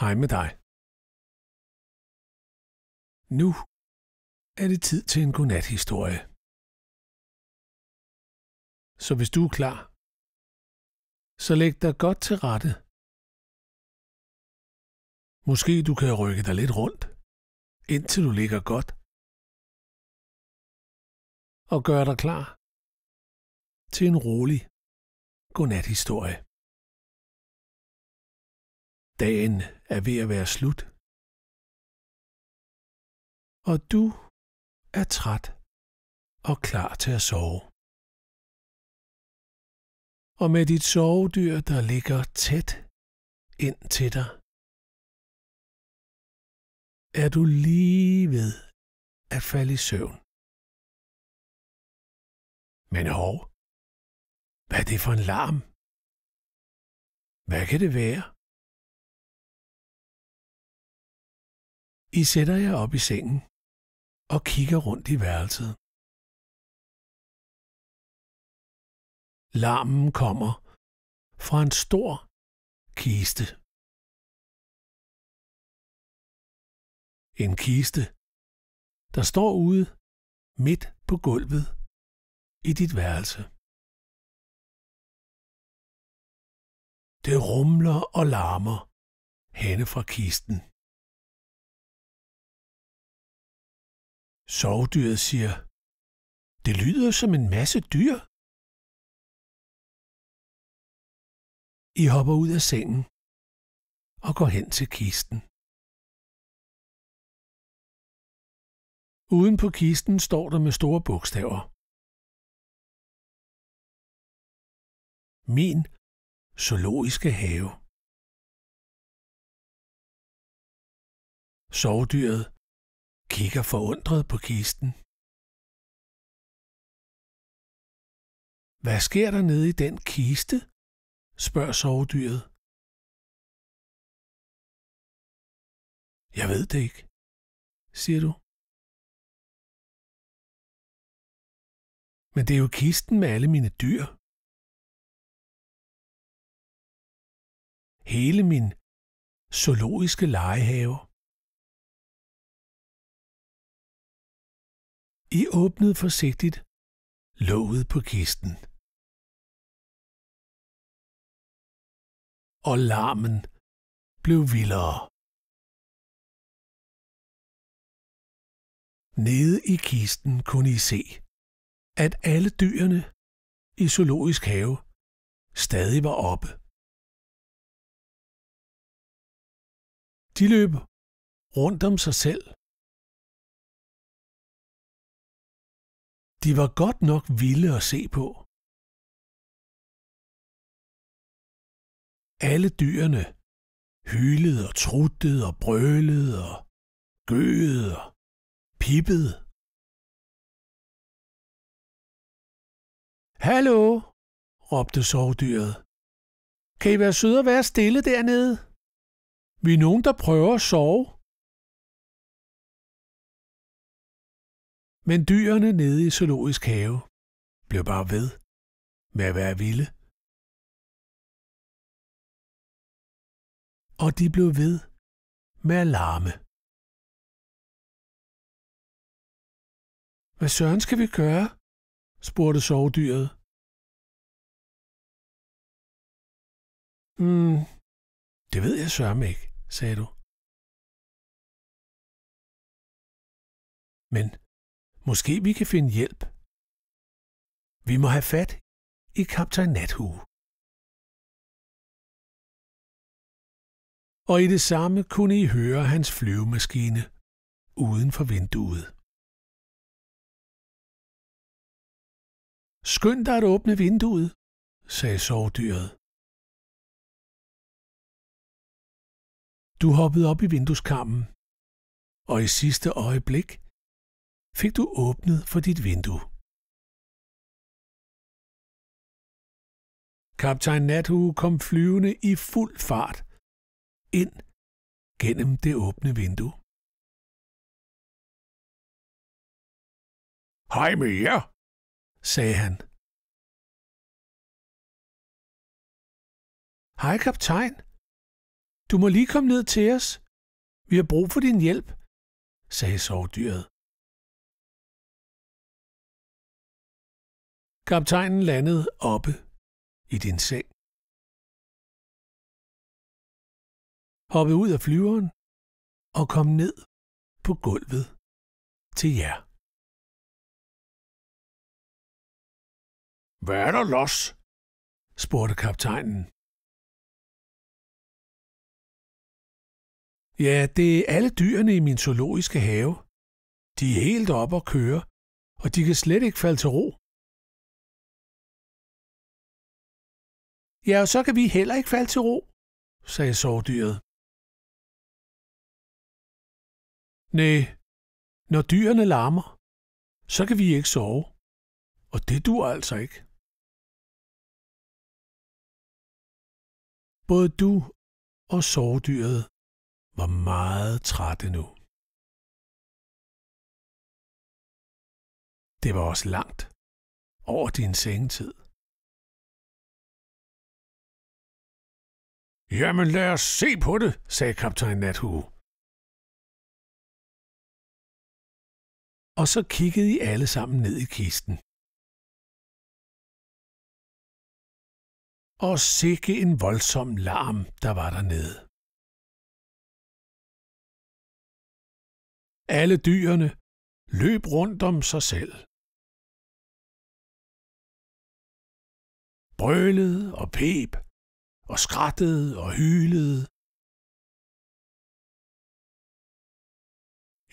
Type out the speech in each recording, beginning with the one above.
Hej med dig. Nu er det tid til en godnathistorie. Så hvis du er klar, så læg dig godt til rette. Måske du kan rykke dig lidt rundt, indtil du ligger godt. Og gør dig klar til en rolig godnathistorie. Dagen er ved at være slut. Og du er træt og klar til at sove. Og med dit sovedyr, der ligger tæt ind til dig, er du lige ved at falde i søvn. Men hov, hvad er det for en larm? Hvad kan det være? I sætter jer op i sengen og kigger rundt i værelset. Larmen kommer fra en stor kiste. En kiste, der står ude midt på gulvet i dit værelse. Det rumler og larmer henne fra kisten. Sovdyret siger, det lyder som en masse dyr. I hopper ud af sengen og går hen til kisten. Uden på kisten står der med store bogstaver. Min zoologiske have. Sovdyret kigger forundret på kisten. Hvad sker der nede i den kiste? spørger sovedyret. Jeg ved det ikke, siger du. Men det er jo kisten med alle mine dyr. Hele min zoologiske legehave. I åbnede forsigtigt låget på kisten. Og larmen blev vildere. Nede i kisten kunne I se, at alle dyrene i zoologisk have stadig var oppe. De løb rundt om sig selv De var godt nok vilde at se på. Alle dyrene hylede og truttede og brølede og gøede og pippede. Hallo, råbte sovdyret. Kan I være søde at være stille dernede? Vi er nogen, der prøver at sove. Men dyrene nede i zoologisk have blev bare ved med at være vilde. Og de blev ved med at larme. Hvad søren skal vi gøre? spurgte sovedyret. Hmm, det ved jeg sørme ikke, sagde du. Men Måske vi kan finde hjælp. Vi må have fat i kaptajn Nathue. Og i det samme kunne I høre hans flyvemaskine uden for vinduet. Skynd dig at åbne vinduet, sagde sovdyret. Du hoppede op i vindueskammen, og i sidste øjeblik fik du åbnet for dit vindue. Kaptajn Nathue kom flyvende i fuld fart ind gennem det åbne vindue. Hej med jer, sagde han. Hej, kaptajn. Du må lige komme ned til os. Vi har brug for din hjælp, sagde sovdyret. Kaptajnen landede oppe i din seng. Hoppe ud af flyveren og kom ned på gulvet til jer. Hvad er der los? spurgte kaptajnen. Ja, det er alle dyrene i min zoologiske have. De er helt oppe at køre, og de kan slet ikke falde til ro. Ja, og så kan vi heller ikke falde til ro, sagde sårdyret. Nej, når dyrene larmer, så kan vi ikke sove. Og det dur altså ikke. Både du og sovdyret var meget trætte nu. Det var også langt over din sengetid. Jamen lad os se på det, sagde kaptajn Nathue. Og så kiggede I alle sammen ned i kisten. Og sikke en voldsom larm, der var dernede. Alle dyrene løb rundt om sig selv. Brølede og pep og skrattede og hylede.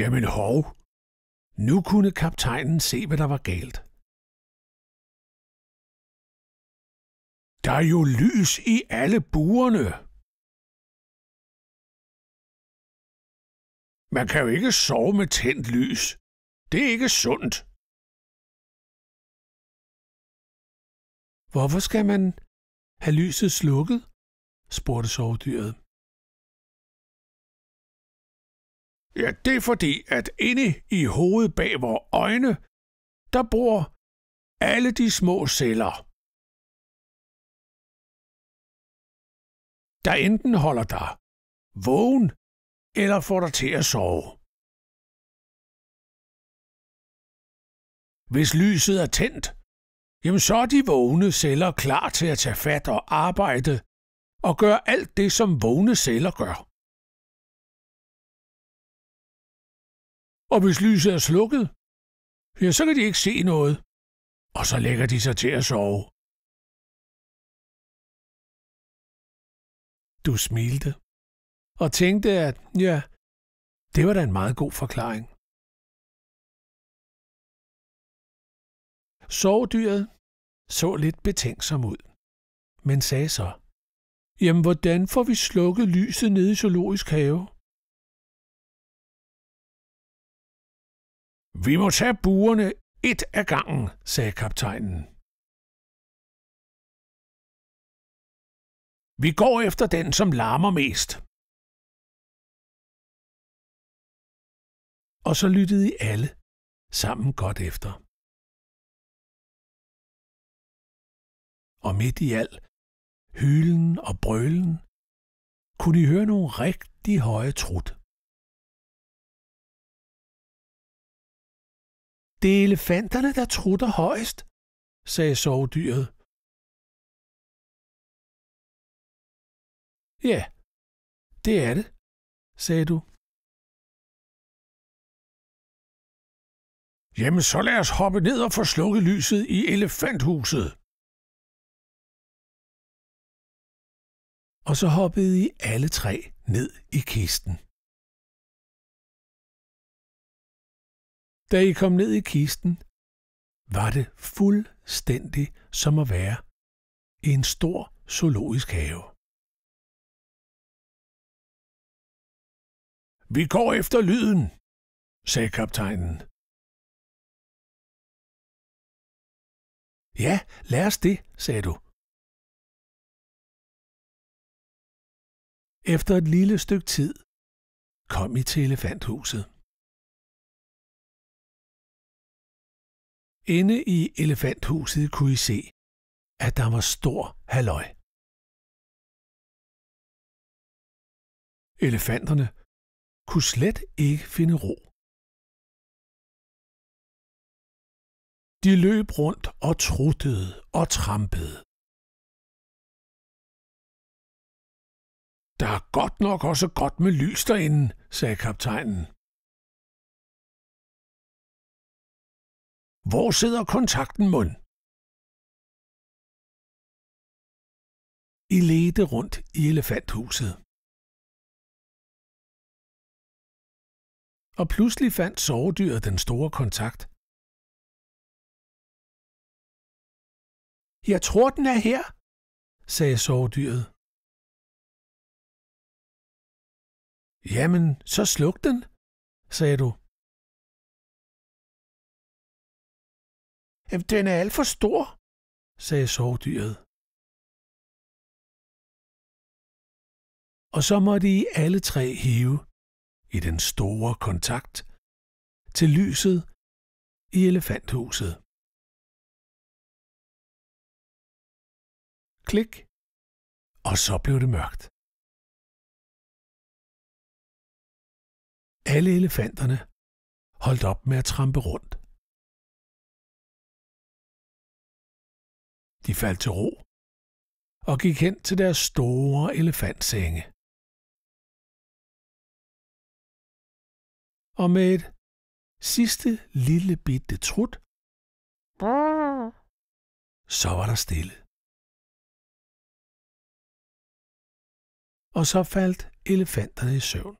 Jamen hov, nu kunne kaptajnen se, hvad der var galt. Der er jo lys i alle buerne. Man kan jo ikke sove med tændt lys. Det er ikke sundt. Hvorfor skal man have lyset slukket? spurgte sovdyret. Ja, det er fordi, at inde i hovedet bag vores øjne, der bor alle de små celler. Der enten holder dig vågen, eller får dig til at sove. Hvis lyset er tændt, jamen så er de vågne celler klar til at tage fat og arbejde og gøre alt det, som vågne celler gør. Og hvis lyset er slukket, ja, så kan de ikke se noget, og så lægger de sig til at sove. Du smilte og tænkte, at ja, det var da en meget god forklaring. Sovdyret så lidt betænksom ud, men sagde så, Jamen, hvordan får vi slukket lyset nede i zoologisk have? Vi må tage buerne et af gangen, sagde kaptajnen. Vi går efter den, som larmer mest. Og så lyttede I alle sammen godt efter. og midt i al hylen og brølen, kunne I høre nogle rigtig høje trut. Det er elefanterne, der trutter højst, sagde sovdyret. Ja, det er det, sagde du. Jamen, så lad os hoppe ned og få slukket lyset i elefanthuset. og så hoppede I alle tre ned i kisten. Da I kom ned i kisten, var det fuldstændig som at være i en stor zoologisk have. Vi går efter lyden, sagde kaptajnen. Ja, lad os det, sagde du. Efter et lille stykke tid kom I til elefanthuset. Inde i elefanthuset kunne I se, at der var stor halløj. Elefanterne kunne slet ikke finde ro. De løb rundt og truttede og trampede. Der er godt nok også godt med lys derinde, sagde kaptajnen. Hvor sidder kontakten mund? I ledte rundt i elefanthuset. Og pludselig fandt sovedyret den store kontakt. Jeg tror, den er her, sagde sovedyret. Jamen, så sluk den, sagde du. Jamen, den er alt for stor, sagde sovdyret. Og så måtte I alle tre hive i den store kontakt til lyset i elefanthuset. Klik, og så blev det mørkt. alle elefanterne holdt op med at trampe rundt. De faldt til ro og gik hen til deres store elefantsenge. Og med et sidste lille bitte trut, så var der stille. Og så faldt elefanterne i søvn.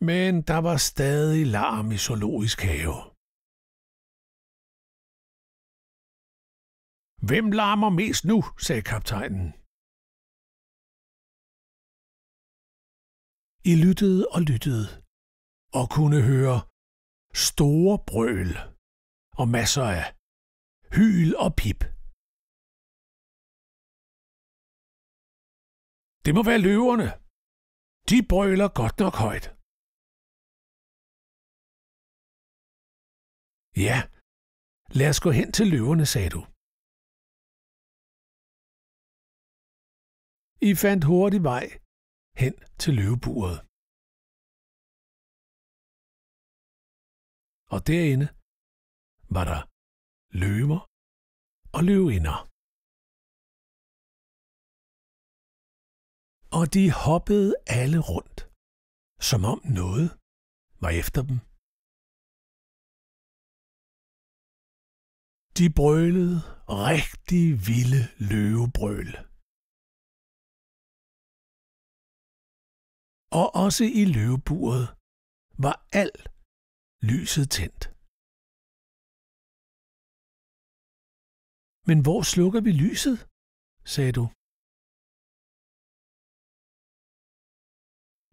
Men der var stadig larm i zoologisk have. Hvem larmer mest nu, sagde kaptajnen. I lyttede og lyttede, og kunne høre store brøl og masser af hyl og pip. Det må være løverne. De brøler godt nok højt. Ja, lad os gå hen til løverne, sagde du. I fandt hurtig vej hen til løveburet. Og derinde var der løver og løvinder. Og de hoppede alle rundt, som om noget var efter dem. De brølede rigtig vilde løvebrøl. Og også i løveburet var alt lyset tændt. Men hvor slukker vi lyset? sagde du.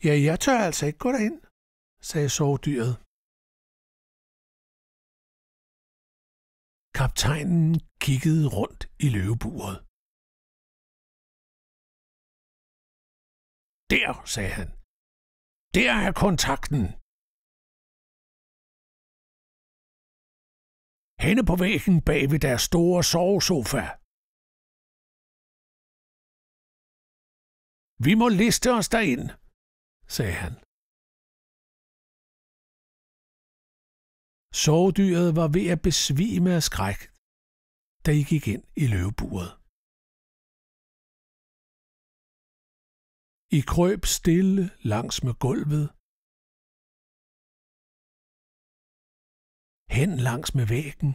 Ja, jeg tør altså ikke gå derind, sagde sovdyret. Kaptajnen kiggede rundt i løveburet. Der, sagde han. Der er kontakten. Hende på væggen bag ved deres store sovesofa. Vi må liste os derind, sagde han. Sovedyret var ved at besvime af skræk, da I gik ind i løveburet. I krøb stille langs med gulvet, hen langs med væggen,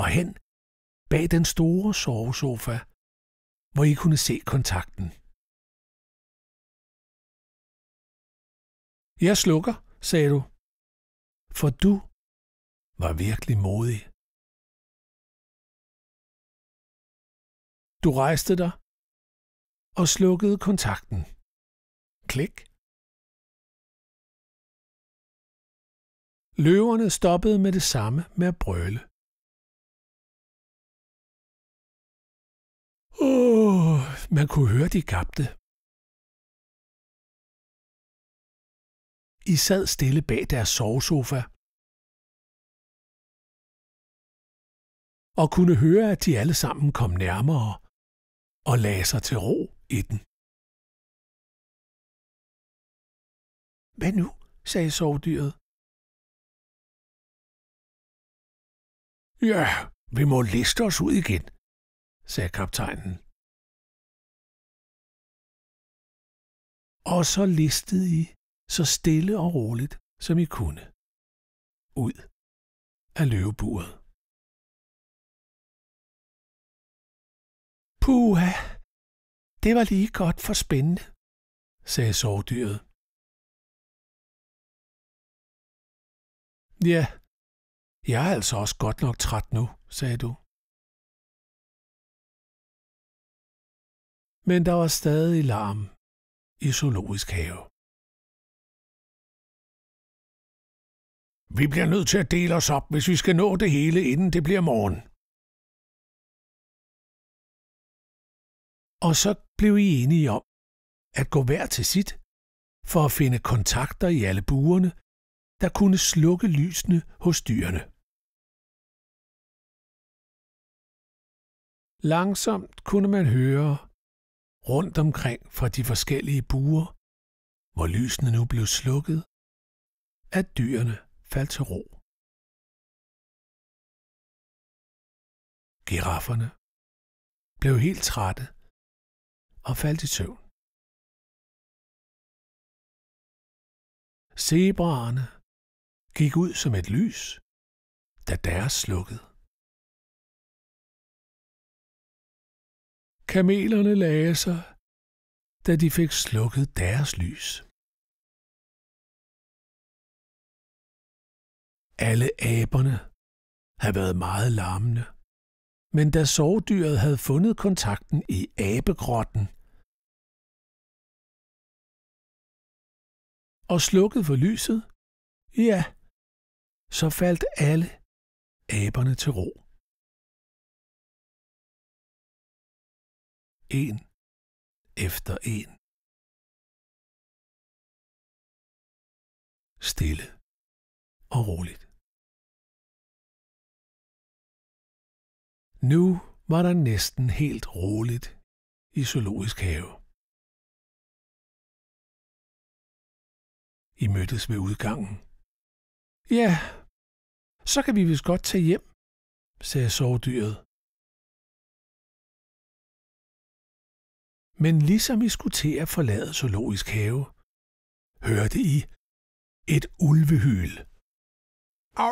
og hen bag den store sovesofa, hvor I kunne se kontakten. Jeg slukker, sagde du. For du var virkelig modig. Du rejste dig og slukkede kontakten. Klik. Løverne stoppede med det samme med at brøle. Åh, oh, man kunne høre de gabte. I sad stille bag deres sovesofa og kunne høre, at de alle sammen kom nærmere og lagde sig til ro i den. Hvad nu? sagde sovdyret. Ja, vi må liste os ud igen, sagde kaptajnen. Og så listede I så stille og roligt, som I kunne. Ud af løveburet. Puha, det var lige godt for spændende, sagde sovdyret. Ja, jeg er altså også godt nok træt nu, sagde du. Men der var stadig larm i zoologisk have. Vi bliver nødt til at dele os op, hvis vi skal nå det hele, inden det bliver morgen. Og så blev I enige om at gå hver til sit, for at finde kontakter i alle buerne, der kunne slukke lysene hos dyrene. Langsomt kunne man høre rundt omkring fra de forskellige buer, hvor lysene nu blev slukket, at dyrene faldt til ro. Girafferne blev helt trætte og faldt i søvn. Zebraerne gik ud som et lys, da deres slukkede. Kamelerne lagde sig, da de fik slukket deres lys. Alle aberne havde været meget larmende. Men da sovdyret havde fundet kontakten i abegrotten og slukket for lyset, ja, så faldt alle aberne til ro. En efter en. Stille og roligt. Nu var der næsten helt roligt i zoologisk have. I mødtes ved udgangen. Ja, så kan vi vist godt tage hjem, sagde sovdyret. Men ligesom I skulle til at forlade zoologisk have, hørte I et ulvehyl. Au!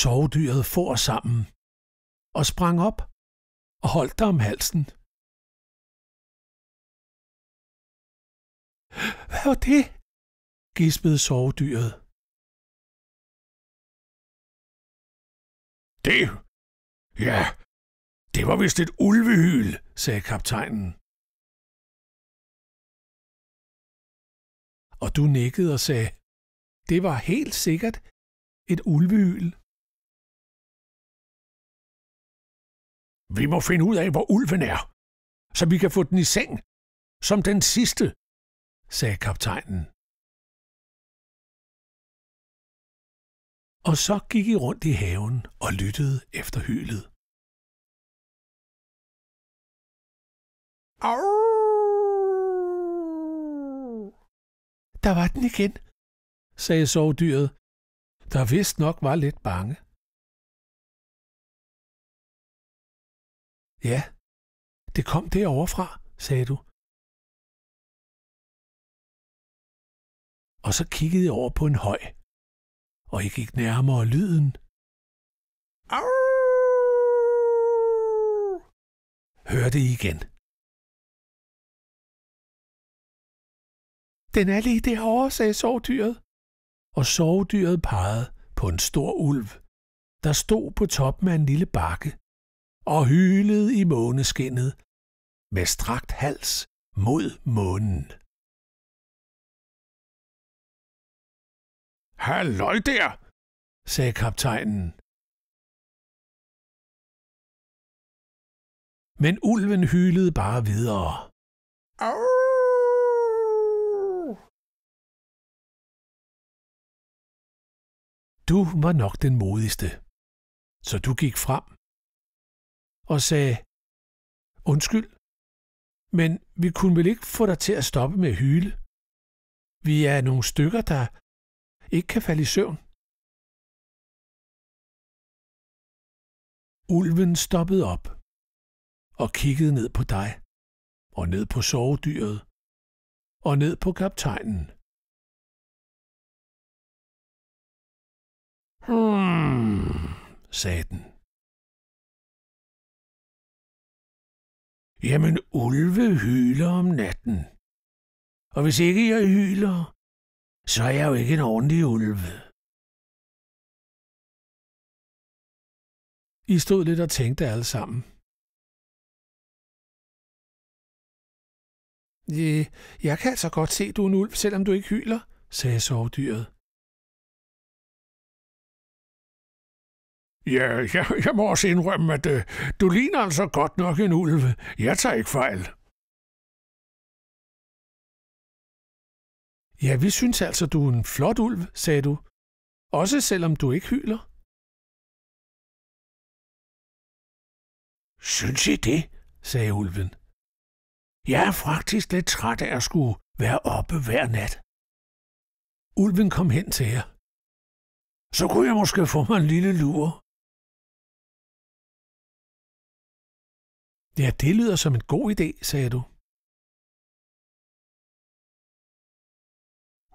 Sovdyret for sammen og sprang op og holdt dig om halsen. Hvad var det? gispede sovedyret. Det? Ja, det var vist et ulvehyl, sagde kaptajnen. og du nikkede og sagde, det var helt sikkert et ulvehyl. Vi må finde ud af, hvor ulven er, så vi kan få den i seng, som den sidste, sagde kaptajnen. Og så gik I rundt i haven og lyttede efter hylet. Arr! der var den igen, sagde sovdyret, der vist nok var lidt bange. Ja, det kom derovre fra, sagde du. Og så kiggede jeg over på en høj, og jeg gik nærmere lyden. Au! Hørte I igen. Den er lige derovre, sagde sovdyret. Og sovdyret pegede på en stor ulv, der stod på toppen af en lille bakke og hylede i måneskinnet med strakt hals mod månen. Halløj der, sagde kaptajnen. Men ulven hylede bare videre. Au! Du var nok den modigste. Så du gik frem og sagde, undskyld, men vi kunne vel ikke få dig til at stoppe med at hyle? Vi er nogle stykker, der ikke kan falde i søvn. Ulven stoppede op og kiggede ned på dig, og ned på sovedyret, og ned på kaptajnen. Hmm, sagde den. Jamen, ulve hyler om natten. Og hvis ikke jeg hyler, så er jeg jo ikke en ordentlig ulve. I stod lidt og tænkte alle sammen. Jeg kan altså godt se, du er en ulv, selvom du ikke hyler, sagde sovdyret. Ja, jeg, jeg må også indrømme, at øh, du ligner altså godt nok en ulv. Jeg tager ikke fejl. Ja, vi synes altså, du er en flot ulv, sagde du. Også selvom du ikke hyler. Synes I det? sagde ulven. Jeg er faktisk lidt træt af at skulle være oppe hver nat. Ulven kom hen til jer. Så kunne jeg måske få mig en lille lur. Ja, det lyder som en god idé, sagde du.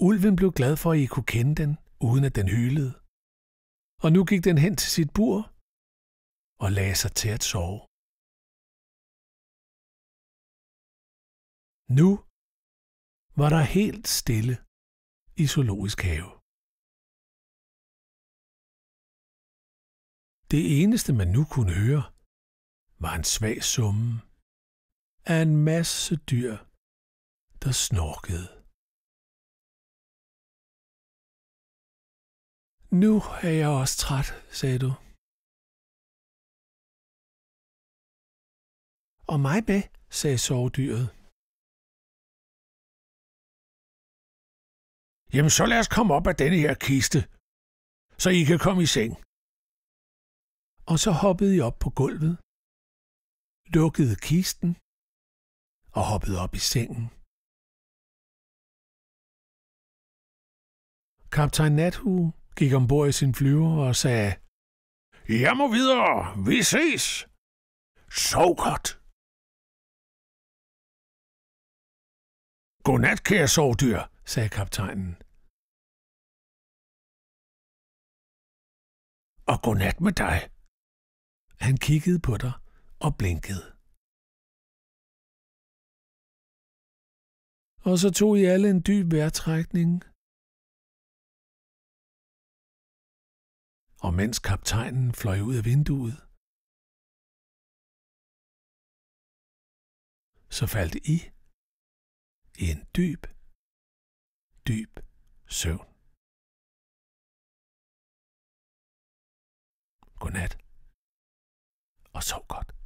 Ulven blev glad for, at I kunne kende den, uden at den hylede. Og nu gik den hen til sit bur og lagde sig til at sove. Nu var der helt stille i zoologisk have. Det eneste, man nu kunne høre, var en svag summe af en masse dyr, der snorkede. Nu er jeg også træt, sagde du. Og mig med, sagde sovedyret. Jamen så lad os komme op af denne her kiste, så I kan komme i seng. Og så hoppede I op på gulvet lukkede kisten og hoppede op i sengen. Kaptajn Nathu gik ombord i sin flyver og sagde, Jeg må videre, vi ses. Sov godt. Godnat, kære sovdyr, sagde kaptajnen. Og godnat med dig. Han kiggede på dig og blinkede. Og så tog I alle en dyb vejrtrækning. Og mens kaptajnen fløj ud af vinduet, så faldt I i en dyb, dyb søvn. Godnat, og sov godt.